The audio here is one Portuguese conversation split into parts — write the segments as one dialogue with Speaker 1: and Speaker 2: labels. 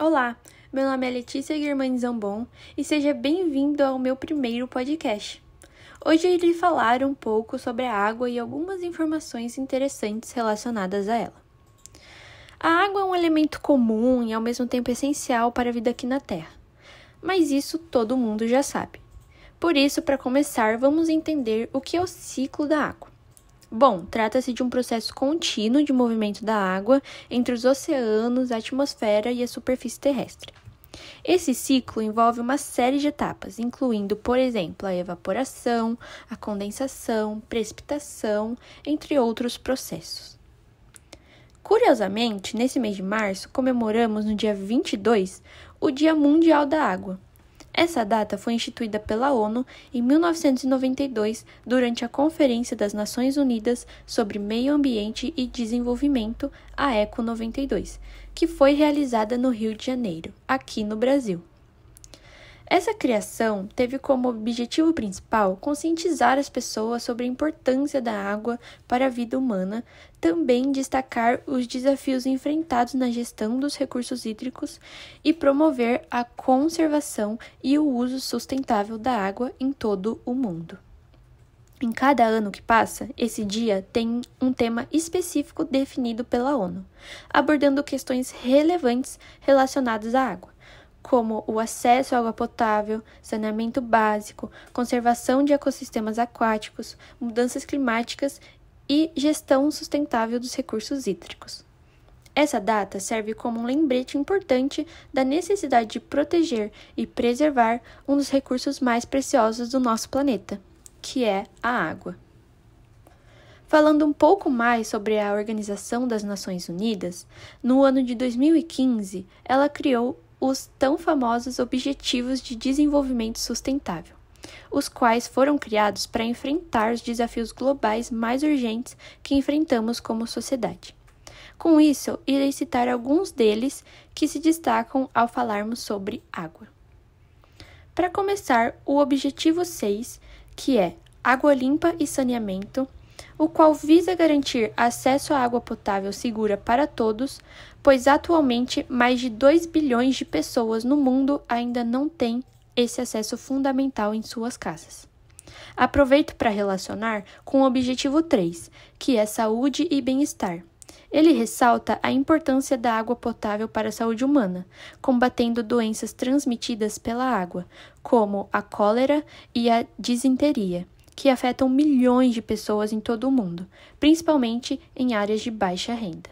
Speaker 1: Olá, meu nome é Letícia Guirmani Zambon e seja bem-vindo ao meu primeiro podcast. Hoje irei falar um pouco sobre a água e algumas informações interessantes relacionadas a ela. A água é um elemento comum e ao mesmo tempo essencial para a vida aqui na Terra, mas isso todo mundo já sabe. Por isso, para começar, vamos entender o que é o ciclo da água. Bom, trata-se de um processo contínuo de movimento da água entre os oceanos, a atmosfera e a superfície terrestre. Esse ciclo envolve uma série de etapas, incluindo, por exemplo, a evaporação, a condensação, precipitação, entre outros processos. Curiosamente, nesse mês de março, comemoramos no dia 22 o Dia Mundial da Água. Essa data foi instituída pela ONU em 1992 durante a Conferência das Nações Unidas sobre Meio Ambiente e Desenvolvimento, a ECO 92, que foi realizada no Rio de Janeiro, aqui no Brasil. Essa criação teve como objetivo principal conscientizar as pessoas sobre a importância da água para a vida humana, também destacar os desafios enfrentados na gestão dos recursos hídricos e promover a conservação e o uso sustentável da água em todo o mundo. Em cada ano que passa, esse dia tem um tema específico definido pela ONU, abordando questões relevantes relacionadas à água como o acesso à água potável, saneamento básico, conservação de ecossistemas aquáticos, mudanças climáticas e gestão sustentável dos recursos hídricos. Essa data serve como um lembrete importante da necessidade de proteger e preservar um dos recursos mais preciosos do nosso planeta, que é a água. Falando um pouco mais sobre a Organização das Nações Unidas, no ano de 2015 ela criou os tão famosos Objetivos de Desenvolvimento Sustentável, os quais foram criados para enfrentar os desafios globais mais urgentes que enfrentamos como sociedade. Com isso, irei citar alguns deles que se destacam ao falarmos sobre água. Para começar, o objetivo 6, que é água limpa e saneamento, o qual visa garantir acesso à água potável segura para todos, pois atualmente mais de 2 bilhões de pessoas no mundo ainda não têm esse acesso fundamental em suas casas. Aproveito para relacionar com o objetivo 3, que é saúde e bem-estar. Ele ressalta a importância da água potável para a saúde humana, combatendo doenças transmitidas pela água, como a cólera e a disenteria que afetam milhões de pessoas em todo o mundo, principalmente em áreas de baixa renda.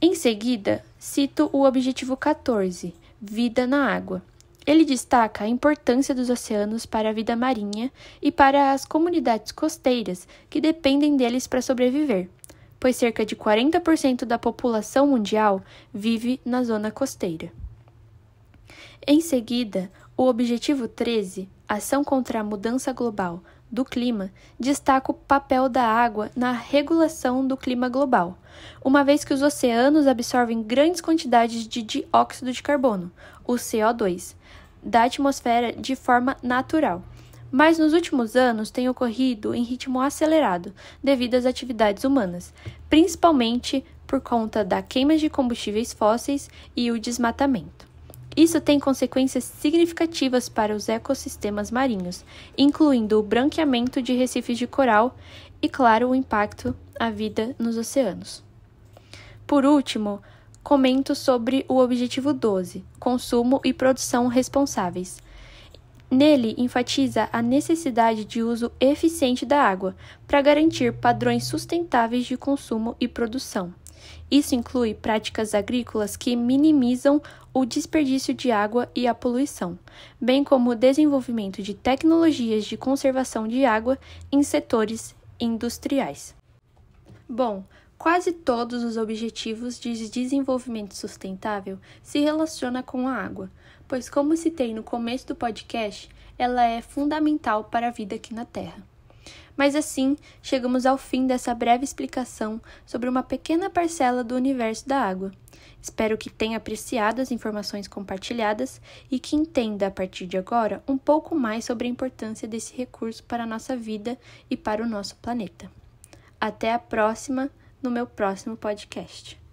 Speaker 1: Em seguida, cito o objetivo 14, vida na água. Ele destaca a importância dos oceanos para a vida marinha e para as comunidades costeiras que dependem deles para sobreviver, pois cerca de 40% da população mundial vive na zona costeira. Em seguida, o objetivo 13, Ação contra a Mudança Global do Clima destaca o papel da água na regulação do clima global, uma vez que os oceanos absorvem grandes quantidades de dióxido de carbono, o CO2, da atmosfera de forma natural. Mas nos últimos anos tem ocorrido em ritmo acelerado devido às atividades humanas, principalmente por conta da queima de combustíveis fósseis e o desmatamento. Isso tem consequências significativas para os ecossistemas marinhos, incluindo o branqueamento de recifes de coral e, claro, o impacto à vida nos oceanos. Por último, comento sobre o objetivo 12, consumo e produção responsáveis. Nele, enfatiza a necessidade de uso eficiente da água para garantir padrões sustentáveis de consumo e produção. Isso inclui práticas agrícolas que minimizam o desperdício de água e a poluição, bem como o desenvolvimento de tecnologias de conservação de água em setores industriais. Bom, quase todos os objetivos de desenvolvimento sustentável se relacionam com a água, pois como citei no começo do podcast, ela é fundamental para a vida aqui na Terra. Mas assim, chegamos ao fim dessa breve explicação sobre uma pequena parcela do universo da água. Espero que tenha apreciado as informações compartilhadas e que entenda a partir de agora um pouco mais sobre a importância desse recurso para a nossa vida e para o nosso planeta. Até a próxima, no meu próximo podcast.